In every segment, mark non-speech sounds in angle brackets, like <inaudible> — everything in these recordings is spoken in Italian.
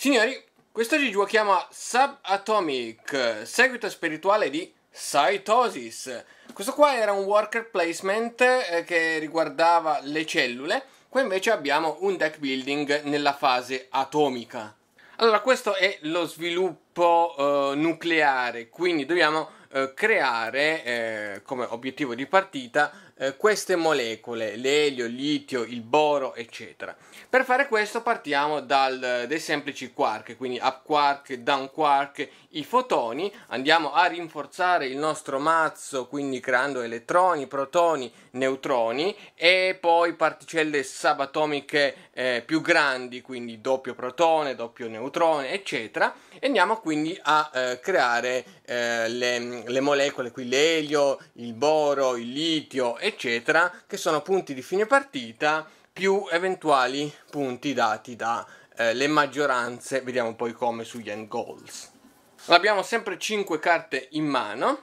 Signori, quest'oggi giochiamo a Subatomic, seguito spirituale di Cytosis. Questo qua era un worker placement eh, che riguardava le cellule, qua invece abbiamo un deck building nella fase atomica. Allora, questo è lo sviluppo eh, nucleare, quindi dobbiamo eh, creare eh, come obiettivo di partita eh, queste molecole, l'elio, il litio, il boro, eccetera. Per fare questo partiamo dal, dai semplici quark, quindi up quark, down quark, i fotoni, andiamo a rinforzare il nostro mazzo, quindi creando elettroni, protoni, neutroni e poi particelle subatomiche eh, più grandi, quindi doppio protone, doppio neutrone, eccetera. E andiamo quindi a eh, creare eh, le, le molecole, qui l'elio, il boro, il litio, eccetera eccetera, che sono punti di fine partita più eventuali punti dati dalle eh, maggioranze, vediamo poi come sugli end goals. Abbiamo sempre 5 carte in mano,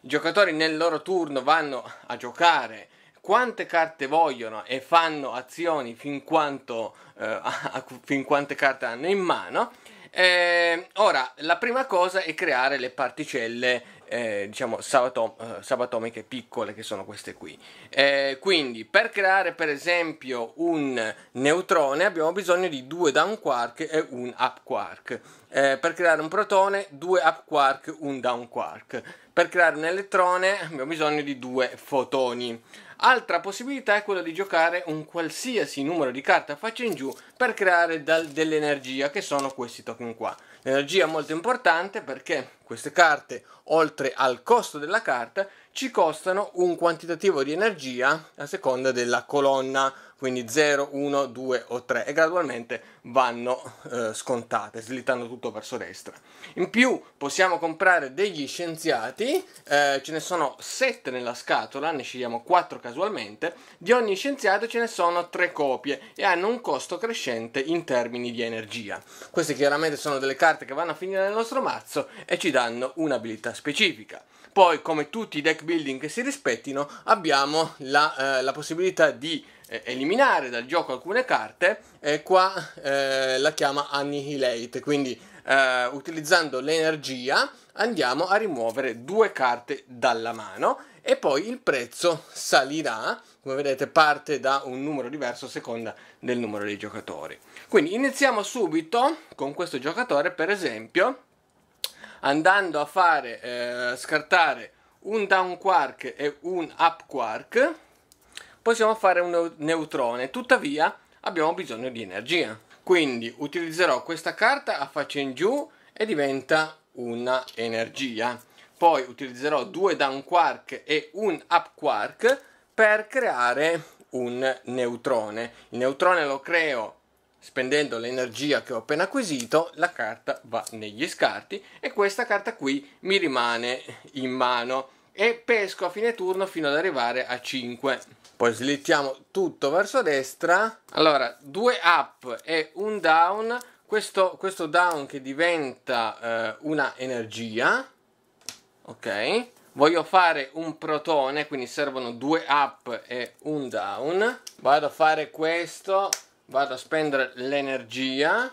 i giocatori nel loro turno vanno a giocare quante carte vogliono e fanno azioni fin, quanto, eh, <laughs> a, fin quante carte hanno in mano. Eh, ora, la prima cosa è creare le particelle eh, diciamo sabatom- eh, sabatomiche piccole che sono queste qui. Eh, quindi per creare per esempio un neutrone abbiamo bisogno di due down quark e un up quark. Eh, per creare un protone, due up quark, un down quark. Per creare un elettrone abbiamo bisogno di due fotoni. Altra possibilità è quella di giocare un qualsiasi numero di carte a faccia in giù per creare dal, dell'energia che sono questi token qua. L'energia è molto importante perché queste carte, oltre al costo della carta, ci costano un quantitativo di energia a seconda della colonna, quindi 0, 1, 2 o 3 e gradualmente vanno eh, scontate, slittando tutto verso destra. In più possiamo comprare degli scienziati, eh, ce ne sono 7 nella scatola, ne scegliamo 4 casualmente, di ogni scienziato ce ne sono 3 copie e hanno un costo crescente efficiente in termini di energia. Queste chiaramente sono delle carte che vanno a finire nel nostro mazzo e ci danno un'abilità specifica. Poi, come tutti i deck building che si rispettino, abbiamo la, eh, la possibilità di eh, eliminare dal gioco alcune carte e qua eh, la chiama Annihilate, quindi eh, utilizzando l'energia andiamo a rimuovere due carte dalla mano e poi il prezzo salirà come vedete parte da un numero diverso a seconda del numero dei giocatori. Quindi iniziamo subito con questo giocatore, per esempio, andando a fare eh, scartare un down quark e un up quark, possiamo fare un neutrone, tuttavia abbiamo bisogno di energia. Quindi utilizzerò questa carta a faccia in giù e diventa una energia. Poi utilizzerò due down quark e un up quark per creare un neutrone. Il neutrone lo creo spendendo l'energia che ho appena acquisito, la carta va negli scarti e questa carta qui mi rimane in mano e pesco a fine turno fino ad arrivare a 5. Poi slittiamo tutto verso destra. Allora, due up e un down. Questo, questo down che diventa eh, una energia. Ok voglio fare un protone quindi servono due up e un down vado a fare questo vado a spendere l'energia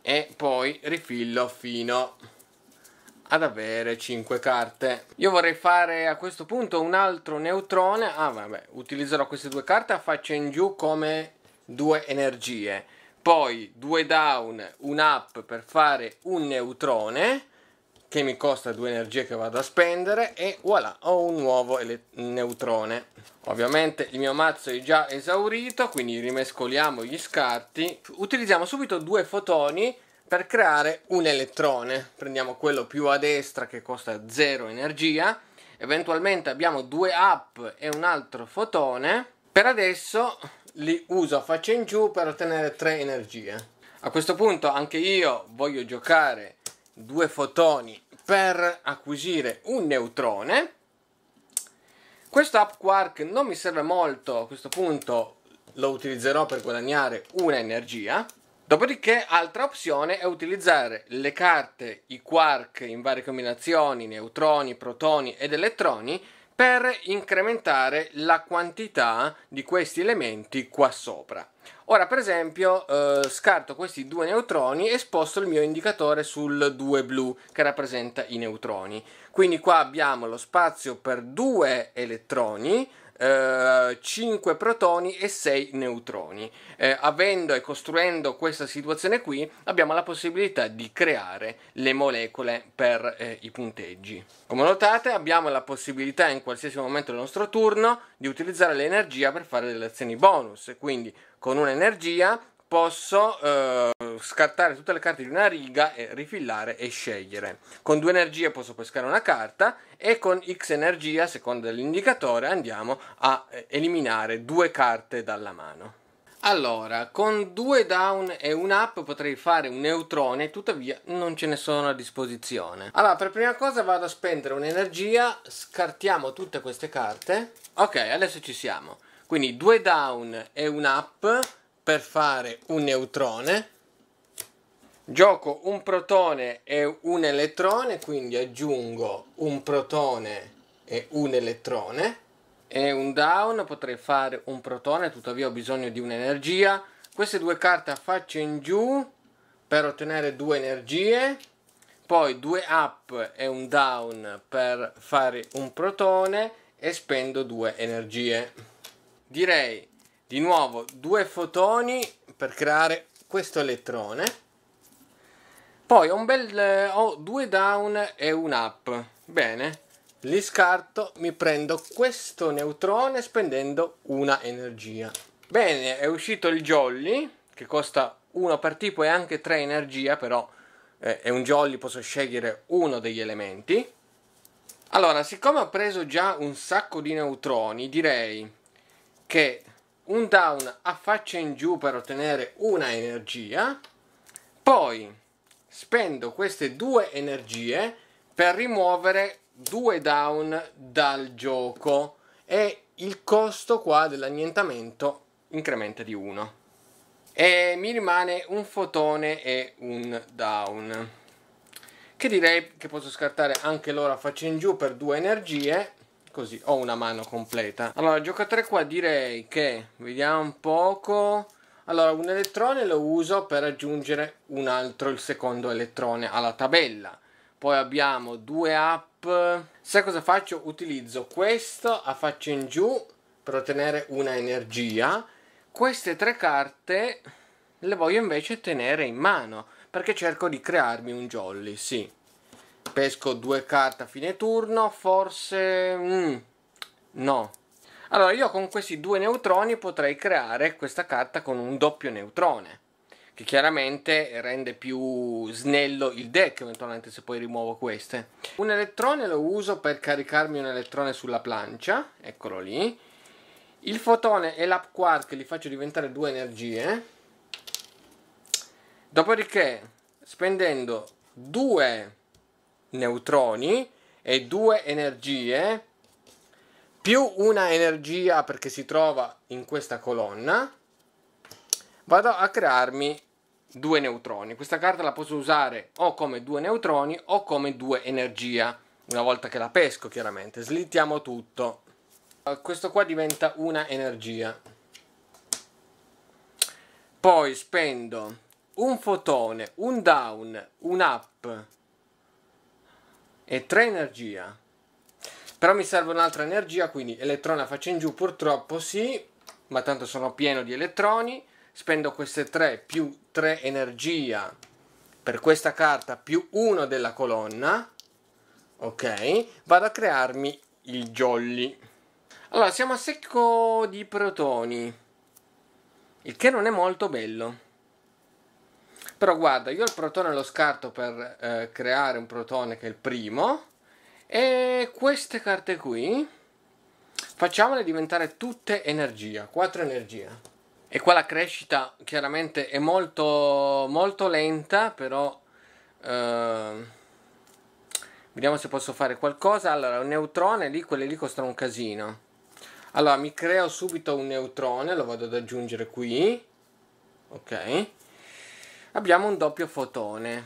e poi rifillo fino ad avere 5 carte io vorrei fare a questo punto un altro neutrone ah vabbè utilizzerò queste due carte a faccia in giù come due energie poi due down un up per fare un neutrone che mi costa due energie che vado a spendere e voilà, ho un nuovo neutrone. Ovviamente il mio mazzo è già esaurito, quindi rimescoliamo gli scarti. Utilizziamo subito due fotoni per creare un elettrone. Prendiamo quello più a destra che costa zero energia. Eventualmente abbiamo due up e un altro fotone. Per adesso li uso a faccia in giù per ottenere tre energie. A questo punto anche io voglio giocare due fotoni per acquisire un neutrone. Questo up quark non mi serve molto, a questo punto lo utilizzerò per guadagnare un'energia. Dopodiché, altra opzione è utilizzare le carte, i quark in varie combinazioni, neutroni, protoni ed elettroni, per incrementare la quantità di questi elementi qua sopra. Ora per esempio eh, scarto questi due neutroni e sposto il mio indicatore sul 2 blu che rappresenta i neutroni. Quindi qua abbiamo lo spazio per due elettroni 5 eh, protoni e 6 neutroni. Eh, avendo e costruendo questa situazione qui abbiamo la possibilità di creare le molecole per eh, i punteggi. Come notate abbiamo la possibilità in qualsiasi momento del nostro turno di utilizzare l'energia per fare delle azioni bonus, quindi con un'energia posso eh, scartare tutte le carte di una riga e rifillare e scegliere. Con due energie posso pescare una carta e con X energia, secondo l'indicatore, andiamo a eh, eliminare due carte dalla mano. Allora, con due down e un up potrei fare un neutrone, tuttavia non ce ne sono a disposizione. Allora, per prima cosa vado a spendere un'energia, scartiamo tutte queste carte. Ok, adesso ci siamo. Quindi due down e un up per fare un neutrone gioco un protone e un elettrone quindi aggiungo un protone e un elettrone e un down potrei fare un protone tuttavia ho bisogno di un'energia queste due carte a faccia in giù per ottenere due energie poi due up e un down per fare un protone e spendo due energie direi di nuovo due fotoni per creare questo elettrone. Poi ho, un bel, eh, ho due down e un up. Bene, li scarto, mi prendo questo neutrone spendendo una energia. Bene, è uscito il jolly, che costa uno per tipo e anche tre energia, però eh, è un jolly, posso scegliere uno degli elementi. Allora, siccome ho preso già un sacco di neutroni, direi che un down a faccia in giù per ottenere una energia, poi spendo queste due energie per rimuovere due down dal gioco e il costo qua dell'annientamento incrementa di 1 e mi rimane un fotone e un down che direi che posso scartare anche loro a faccia in giù per due energie così ho una mano completa. Allora, giocatore qua direi che, vediamo un poco... Allora, un elettrone lo uso per aggiungere un altro, il secondo elettrone, alla tabella. Poi abbiamo due app. Sai cosa faccio? Utilizzo questo a faccia in giù per ottenere una energia. Queste tre carte le voglio invece tenere in mano perché cerco di crearmi un jolly, sì pesco due carte a fine turno, forse... Mm, no. Allora io con questi due neutroni potrei creare questa carta con un doppio neutrone che chiaramente rende più snello il deck eventualmente se poi rimuovo queste. Un elettrone lo uso per caricarmi un elettrone sulla plancia, eccolo lì. Il fotone e l'up quark li faccio diventare due energie. Dopodiché spendendo due neutroni e due energie più una energia perché si trova in questa colonna vado a crearmi due neutroni questa carta la posso usare o come due neutroni o come due energia una volta che la pesco chiaramente slittiamo tutto questo qua diventa una energia poi spendo un fotone un down un up e 3 energia. Però mi serve un'altra energia, quindi elettrona faccio in giù purtroppo sì, ma tanto sono pieno di elettroni. Spendo queste 3 più 3 energia per questa carta più 1 della colonna. Ok, vado a crearmi il jolly. Allora, siamo a secco di protoni, il che non è molto bello. Però guarda, io il protone lo scarto per eh, creare un protone che è il primo. E queste carte qui facciamole diventare tutte energia, 4 energia. E qua la crescita chiaramente è molto, molto lenta, però... Eh, vediamo se posso fare qualcosa. Allora, un neutrone, lì quelle lì costano un casino. Allora, mi creo subito un neutrone, lo vado ad aggiungere qui. Ok abbiamo un doppio fotone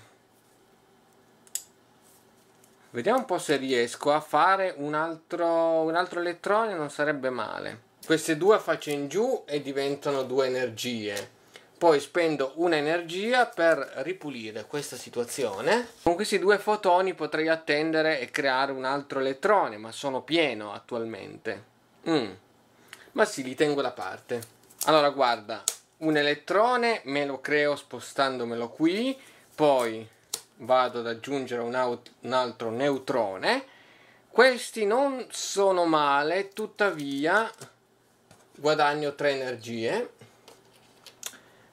vediamo un po' se riesco a fare un altro, un altro elettrone non sarebbe male queste due faccio in giù e diventano due energie poi spendo un'energia per ripulire questa situazione. Con questi due fotoni potrei attendere e creare un altro elettrone, ma sono pieno attualmente. Mm. Ma sì, li tengo da parte. Allora, guarda, un elettrone me lo creo spostandomelo qui poi vado ad aggiungere un, un altro neutrone questi non sono male tuttavia guadagno 3 energie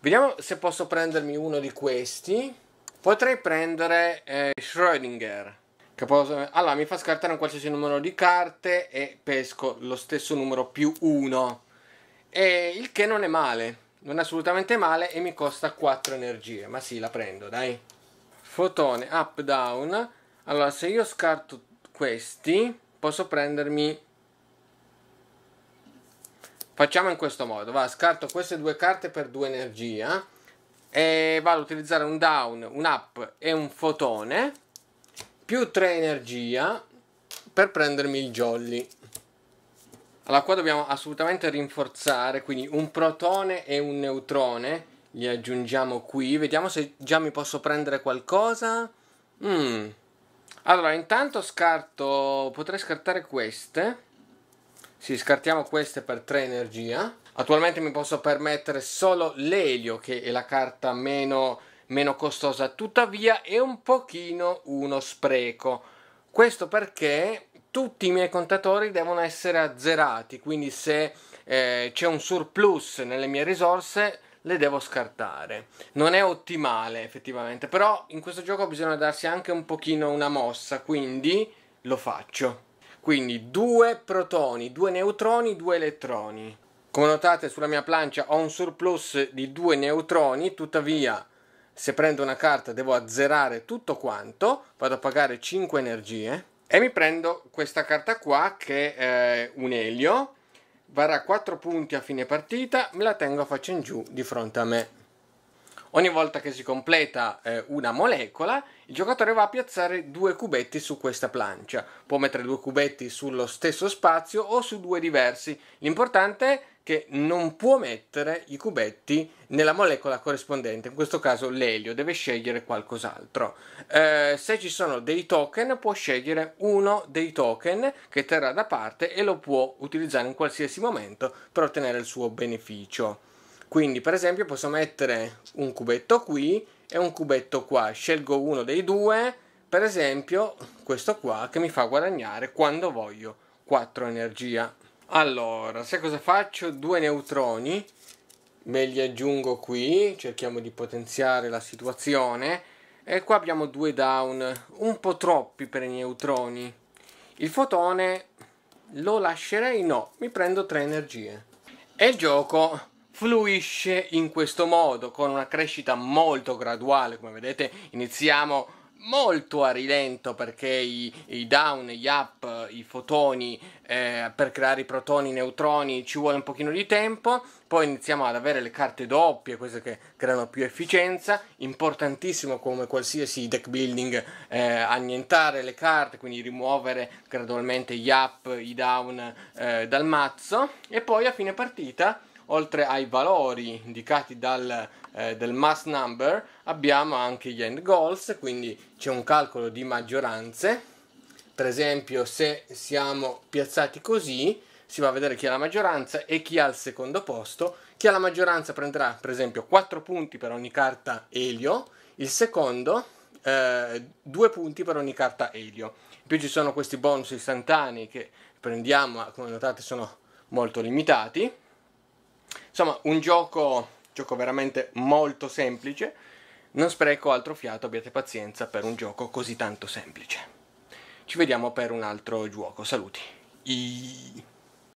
vediamo se posso prendermi uno di questi potrei prendere eh, Schrödinger posso... allora mi fa scartare un qualsiasi numero di carte e pesco lo stesso numero più 1 e il che non è male non è assolutamente male e mi costa 4 energie ma sì la prendo dai fotone up down allora se io scarto questi posso prendermi facciamo in questo modo va scarto queste due carte per 2 energia eh, e vado ad utilizzare un down un up e un fotone più 3 energia per prendermi il jolly allora qua dobbiamo assolutamente rinforzare, quindi un protone e un neutrone li aggiungiamo qui. Vediamo se già mi posso prendere qualcosa. Mm. Allora, intanto scarto, potrei scartare queste. Sì, scartiamo queste per 3 energia. Attualmente mi posso permettere solo l'elio, che è la carta meno, meno costosa, tuttavia è un pochino uno spreco. Questo perché tutti i miei contatori devono essere azzerati, quindi se eh, c'è un surplus nelle mie risorse le devo scartare. Non è ottimale effettivamente, però in questo gioco bisogna darsi anche un pochino una mossa, quindi lo faccio. Quindi due protoni, due neutroni, due elettroni. Come notate sulla mia plancia ho un surplus di due neutroni, tuttavia se prendo una carta devo azzerare tutto quanto, vado a pagare 5 energie e mi prendo questa carta qua che è eh, un Elio, varrà 4 punti a fine partita, me la tengo a faccia in giù di fronte a me. Ogni volta che si completa eh, una molecola, il giocatore va a piazzare due cubetti su questa plancia. Può mettere due cubetti sullo stesso spazio o su due diversi. L'importante è che non può mettere i cubetti nella molecola corrispondente, in questo caso l'elio, deve scegliere qualcos'altro. Eh, se ci sono dei token, può scegliere uno dei token che terrà da parte e lo può utilizzare in qualsiasi momento per ottenere il suo beneficio. Quindi, per esempio, posso mettere un cubetto qui e un cubetto qua, scelgo uno dei due, per esempio questo qua che mi fa guadagnare quando voglio 4 energia allora, sai cosa faccio? Due neutroni, me li aggiungo qui, cerchiamo di potenziare la situazione. E qua abbiamo due down, un po' troppi per i neutroni. Il fotone lo lascerei? No, mi prendo tre energie. E il gioco fluisce in questo modo, con una crescita molto graduale. Come vedete iniziamo molto a rilento perché i, i down, gli up, i fotoni eh, per creare i protoni, i neutroni ci vuole un pochino di tempo poi iniziamo ad avere le carte doppie, queste che creano più efficienza, importantissimo come qualsiasi deck building eh, annientare le carte, quindi rimuovere gradualmente gli up, i down eh, dal mazzo e poi a fine partita oltre ai valori indicati dal eh, del mass number abbiamo anche gli end goals, quindi c'è un calcolo di maggioranze. Per esempio, se siamo piazzati così, si va a vedere chi ha la maggioranza e chi ha il secondo posto. Chi ha la maggioranza prenderà, per esempio, 4 punti per ogni carta Elio, il secondo eh, 2 punti per ogni carta Elio. In più ci sono questi bonus istantanei che prendiamo, come notate, sono molto limitati. Insomma, un gioco gioco veramente molto semplice. Non spreco altro fiato, abbiate pazienza per un gioco così tanto semplice. Ci vediamo per un altro gioco. Saluti. I...